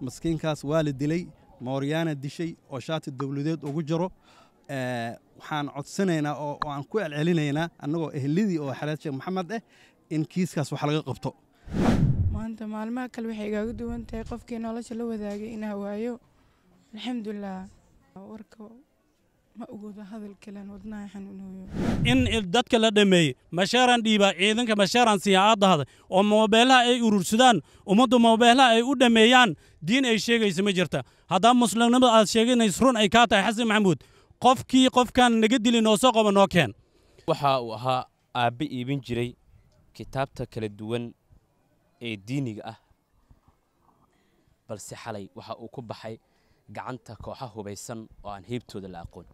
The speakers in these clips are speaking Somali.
maskiinkaas waa la dilay mooryaana dishay oo shaati dawladeed ugu jiro eh, waxaan codsanaynaa oo aan ku celcelinaynaa annagoo ah ehlidii oo xareed sheekh maxamed ah eh, in kiiskaas wax laga qabto maanta maalmaha kale waxay igaaga duwan tahay qofkii nolosha la wadaagay inaa waayo alxamdulilah warka in dadka la dhameeyey masheeraan dhiibaa ciidanka masheeraan siiya aad dahday oo moobeelaha ay urursadaan ummaddu moobeelaha ay u dhameeyaan diin ay sheegaysa ma jirta haddaba muslimnimada aad sheeganays run ay kaa tahay xasan maxamuud qofkii qofkaan naga dilin oo soo qoba noo keen waxa uu ahaa aabbe iibin jiray kitaabta kala duwan ee diiniga ah balse xalay waxa uu ku baxay gacanta kooxaha hubaysan oo aan heybtooda la aqoon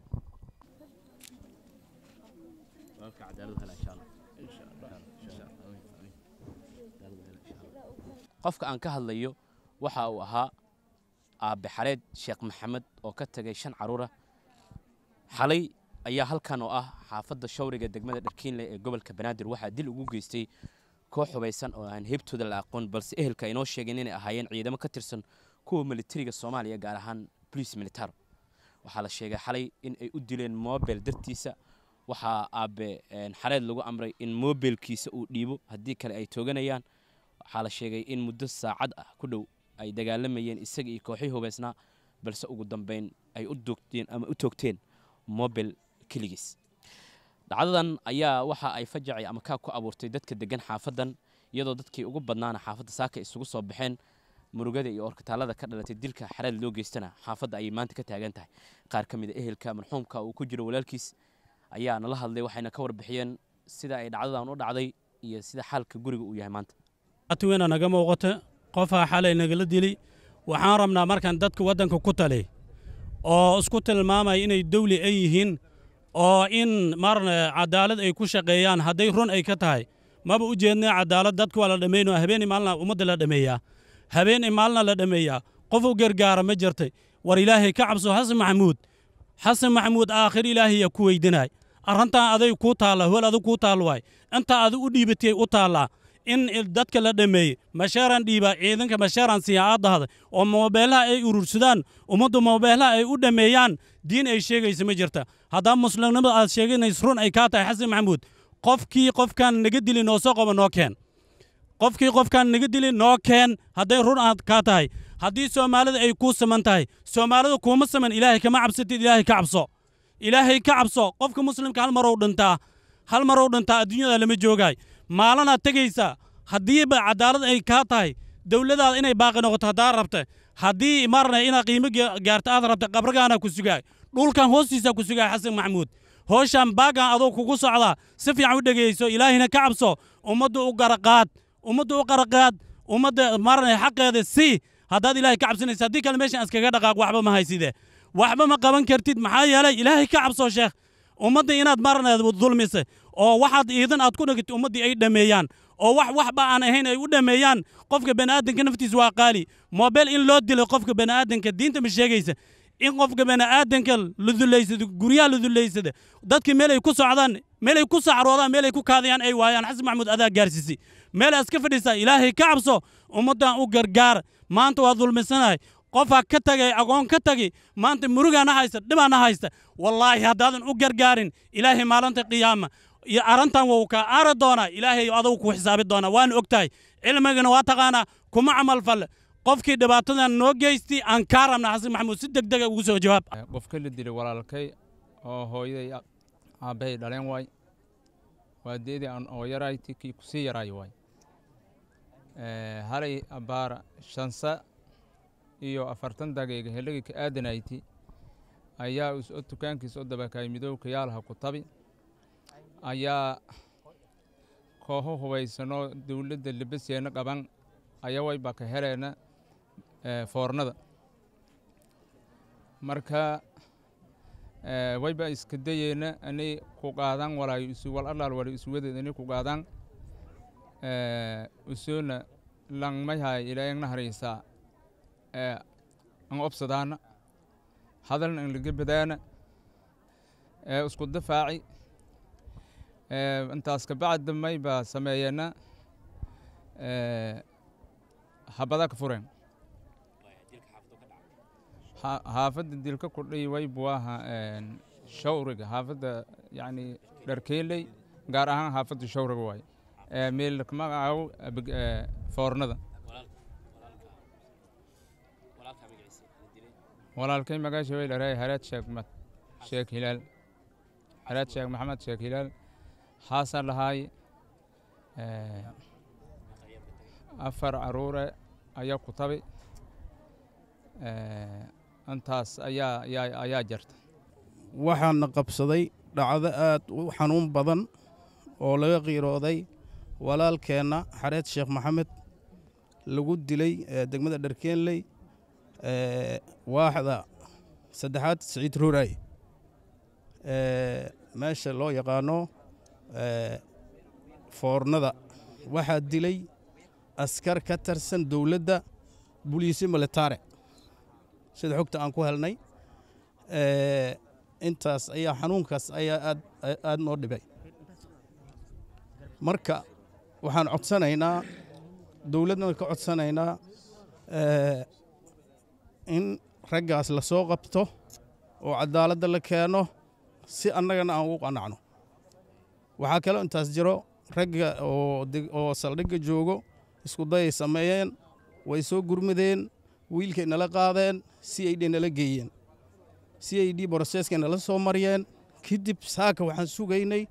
qofka aan ka hadlayo waxa uu ahaa aabbe xaleed sheekh maxamed oo ka tegay shan caruura xalay ayaa halkan oo ah xaafadda shawriga degmada dharkiinle ee gobolka banaadir waxaa dil ugu geystay koox hubaysan oo aan heybtooda la aqoon balse ehelka inoo sheegeen inay ahaayeen ciidamo ka tirsan kuwa militariga soomaaliya gaar ahaan bolice militaro waxaa la sheegay xalay in ay u dileen mobel dartiisa waxaa aabe xareed lagu amray in mobelkiisa uu dhiibo haddii kale ay tooganayaan waxaa la sheegay in muddo saacad ah ku dhow ay dagaalamayeen isaga iyo kooxii hubaysnaa balse ugu dambeyn ay u duugteen ama u toogteen mobel keligiis dhacdadan ayaa waxa ay fajacay ama kaa ku abuurtay dadka degan xaafadan iyadoo dadkii ugu badnaana xaafadda saaka isugu soo baxeen murugada iyo orkataalada ka dhalatay dilka xareed loo geystana xaafadda ayay maanta ka taagan tahay qaar ka mid a ah ehelka marxuumka uu ku jiro walaalkiis ayaa nala hadlay waxayna ka warbixiyeen sida ay dhacdadan u dhacday iyo sida xaalka guriga uu yahay maanta weyna naga muuqata qofaa xalay nagala dili waxaan rabnaa markaan dadka waddanka ku tali oo isku tilmaamaya inay dawli ay yihiin oo in mar cadaalad ay ku shaqeeyaan hadday run ay ka tahay maba u jeednay cadaalad dadka waa la dhammaynoo habeeni maalina ummadda la dhammeeyaa habeenay maalna la dhammeeyaa qof gargaara ma jirtay war ilaahay ka cabso xasan maxamuud xasan maxamuud aakhir ilaahaya ku weydinaay arrintan aday kuu taalla hol adag kuu taal waay inta adu u dhiibatiyey u taallaa in dadka la dhammeeyey mashaaraan dhiibaa ciidanka mashaaraan siiya aad dahday oo moobeelaha ay urursadaan ummaddu moobeelaha ay u dhammeeyaan diin ay sheegaysa ma jirta haddaa muslimnimada aad sheeganays run ay kaa tahay xasan maxamuud qofkii qofkaan naga dilin oo soo qoba noo keen qofkii qofkaan naga dilay noo keen hadday run aad kaa tahay haddii soomaalida ay kuu saman tahay soomaalida kuuma siman ilaahay kama cabsatid ilaahay ka cabso ilaahay ka cabso qofka muslimka hal marow dhintaa hal marow dhintaa adduunyada lama joogaay maalanaad tegaysaa haddiiba cadaalad ay kaa tahay dowladaada inay baaqi noqoto haddaad rabta haddii marna inaad qiimo gaarta aad rabta qabrigaana ku sugaay dhulkan hoostiisaa ku sugaay xasan maxmuud hooshaan baagan adoo kugu socdaa si fiican u dhegayso ilaahayna ka cabso ummaddu u garaqaad ummadda u qaraqaad ummadda maarana xaqeeda sii haddaad ilaahay ka cabsanaysa haddii kale meeshan iskaga dhaqaaq waxba ma hayside waxba ma qaban kartid maxaa yeelay ilaahay ka cabso sheekh ummadda inaad maarana dulmisa oo waxaad iidan aad ku dhigtay ummaddii ay dhammeeyaan oo wax waxba aan ahayn ay u dhammeeyaan qofka bani'aadanka naftiis waa qaali moobeel in loo dilo qofka bani'aadanka diinta ma sheegaysa in qofka bani'aadanka la dulaysada guryaha la dulaysada dadka meel ay ku socdaan meelay ku sacroodaan meelay ku kaadayaan ay waayaan xasan maxamuud adaa gaarsiisay meel iska fadhiisaa ilaahay ka cabso ummaddan u gargaar maanta waa dulmisanahay qofha ka tagay aqoon ka tagi maanta murugaana haysta dhibaana haysta wallaahi haddaadan u gargaarin ilaahay maalinta qiyaama iyo arrintan wou kaa aari doonaa ilaahay adugu kuu xisaabi doonaa waana og cilmigana waa taqaanaa kuma camal falle qofkii dhibaatadan noo geystay aan kaa rabnaa xasan maxamuud si deg dega ah ugu soo jawaab qof la dilay walaalkay oo hooyaday aabbahay dhaleen waay waadeedii aan oo yaraay tikii kusii yaraay waay halay abaar shansa iyo afartan dagayga helligii ka aadanayti ayaa iso tukaankiis o dabakaay midowka yaalaha ku tabi ayaa kooho hubaysanoo dowladda labaseenna qaban ayaa way ka heleena foornada marka Eh, wayba iska dayeyna anay ku qaadaan walaayo isu wal allaal walayo isuwadeed anay ku qaadaan eh, usoona langmayhay ilaayangna haraysaa eh, an obsadaana hadalna an laga badaana isku dafaaci intaas kabacdi may baa sameeyana habada ka fureen xaafadda dilka kudhay waybu aha shawriga xaafadda yani dharkeeley gaar ahaan xaafadda shawriga waay meelka magacaabo foornada walaalkay magaasha way dharay haraad sheekh sheekh hilaal haraad sheekh maxamed sheekh hilaal xaasaa lahaay afar caruure ayaa ku tabay intaas ayaa jirta waxaana qabsaday dhacdo aad u xanuun badan oo laga qiirooday walaalkeenna xareed sheekh maxamed lagu dilay degmada dharkeenley waaxda saddexaad siciid ruuray meesha loo yaqaano foornada waxaa dilay askar ka tirsan dowladda buliisi militaare sida xogta aan ku helnay eh, intaas ayaa xanuunkaas ayaa aad noo dhibay marka waxaan codsanaynaa dowladdan ka codsanaynaa eh, in raggaas lasoo qabto oo cadaaladda la keeno si annagana aan ugu qanacno waxaa kaloo intaas jiro ragga oo saldhigga joogo isku dayay sameeyeen way soo gurmadeen wiilkay nala qaadeen c d nala geeyeen c i nala soo mariyeen kadib saaka waxaan sugaynay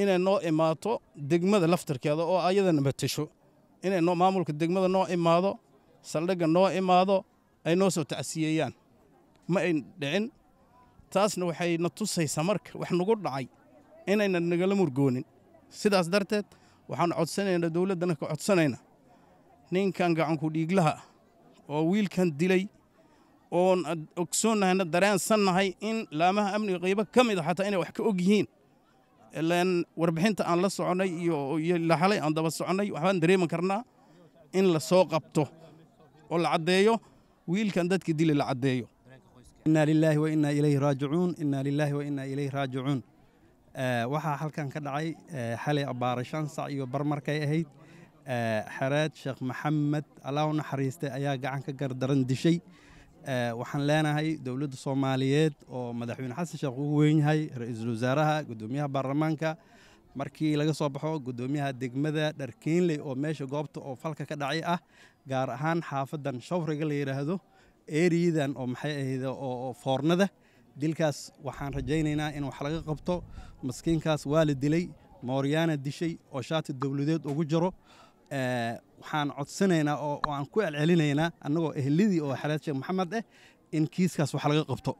inay noo imaato degmada laftarkeeda oo ayadana matasho inay maamulka degmada noo imaado saldhigga noo imaado ay noo soo tacsiyeeyaan ma ay dhicin taasna waxay na tusaysaa marka wax nagu dhacay inayna nagala murgoonin sidaas darteed waxaan codsanaynaa dowladdana ka codsanayna ninkan gacanku dhiiglaha oo wiilkan dilay oon ogsoonnahayna dareensannahay in laamaha amniga qaybo ka mid a xataa inay wax ka og yihiin ilaan warbixinta aan la soconay iyo laxalay aan daba soconay waxbaan dareemi karnaa in la soo qabto oo la caddeeyo wiilkan dadka dili la caddeeyo inaa lilaahi wa innaa ilayhi raajicuun innaa lilaahi wa ilayhi raajicuun eh, waxaa halkan ka dhacay eh, xalay abbaara sac iyo bar markay ahayd eh, xereed sheekh maxamed allah u naxariistay ayaa gacan ka gardaran dishay Eh, waxaan leenahay dowladda soomaaliyeed oo madaxweyne xasan sheekh ugu weyn yahay ra-iisul wasaaraha gudoomiyaha baarlamaanka markii laga soo baxo gudoomiyaha degmada dharkeenley oo meesha goobta oo falka ka dhacay ah gaar ahaan xaafadan shawriga la yidhaahdo eriyadan oo maxay ahayd oo foornada dilkaas waxaan rajaynaynaa in wax laga qabto maskiinkaas waa la dilay mooryaana dishay oo shaati dowladeed ugu jiro Eh, waxaan codsanaynaa oo aan ku celcelinaynaa annagoo ah ehlidii oo xareed sheekh maxamed ah in kiiskaas wax laga qabto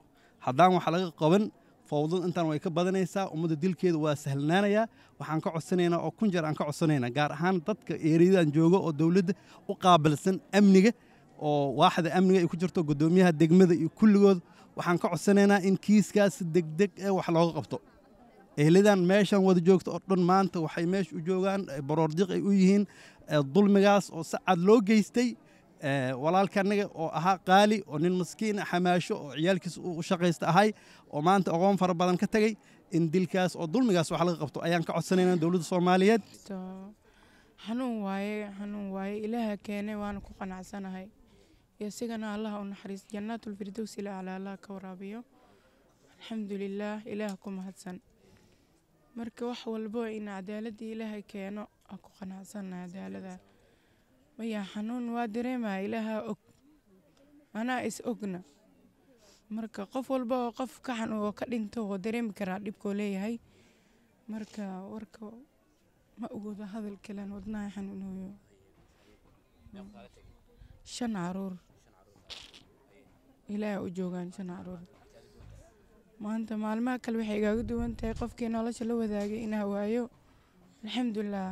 haddaan wax laga qaban fawdad intaan way ka badanaysaa ummadda dilkeeda waa sahlanaanayaa waxaan ka codsanaynaa oo kun jeer aan ka codsanaynaa gaar ahaan dadka eeriyadan jooga oo dowladda u qaabilsan amniga oo waaxda amniga ay ku jirto gudoomiyaha degmada iyo kulligood waxaan ka codsanaynaa in kiiskaas degdeg eh wax looga qabto ehelidan meeshan wada joogta oo dhan maanta waxay meesha u joogaan eh, baroordiq ay u yihiin eh, dulmigaas oo si cad loo geystay eh, walaalkanaga oo ahaa qaali oo nin maskiina ah, xamaasho oo ciyaalkiisa u shaqaysta ahay oo maanta aqoon fara badan ka tagay in dilkaas oo dulmigaas wax laga qabto ayaan ka codsanayna dowladda soomaaliyeed xanuun waaye xanuun waaye ilaaha keene waana ku qanacsanahay iyo sigana allaha u naxariis jannaatul ilaa ala allaha ka waraabiyo alxamdu ilaah ku mahadsan marka wax walbo in cadaalada ilaahay keeno aan ku qanacsanna cadaalada maya xanuun waa dareemaa ilaahaa og anaa is ogna marka qof walba oo qof ka xanuun oo ka dhinto oo dareemi karaa dhibkoo leeyahay marka warka ma ogooda hadal kalen wadnaha xanuunooyo shan caruur ilaaha u joogaan shan caruur maanta maalmaha kale waxay igaaga duwan tahay qofkii nolosha la wadaagay inaa waayo alxamdulilah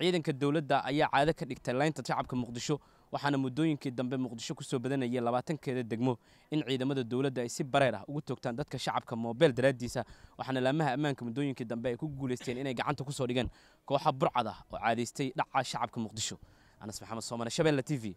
ciidanka dowladda ayaa caado ka dhigtay laynta shacabka muqdisho waxaana muddooyinkii dambe muqdisho kusoo soo badanayay labaatankeeda degmo in ciidamada dowladda ay si bareer ah ugu toogtaan dadka shacabka moobeel daraaddiisa waxaana laamaha ammaanka muddooyinkii dambe ay ku guulaysteen inay gacanta kusoo dhigeen kooxa burcad ah oo caadaystay dhaca shacabka muqdisho anas maxamed soomane shabeelle t v